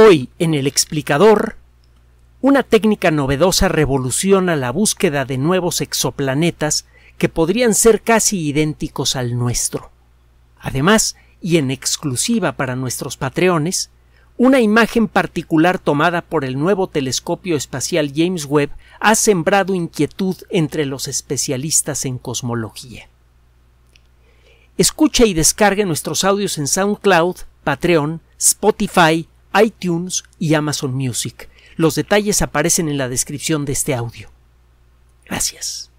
Hoy, en el explicador, una técnica novedosa revoluciona la búsqueda de nuevos exoplanetas que podrían ser casi idénticos al nuestro. Además, y en exclusiva para nuestros patreones, una imagen particular tomada por el nuevo telescopio espacial James Webb ha sembrado inquietud entre los especialistas en cosmología. Escucha y descargue nuestros audios en SoundCloud, Patreon, Spotify, iTunes y Amazon Music. Los detalles aparecen en la descripción de este audio. Gracias.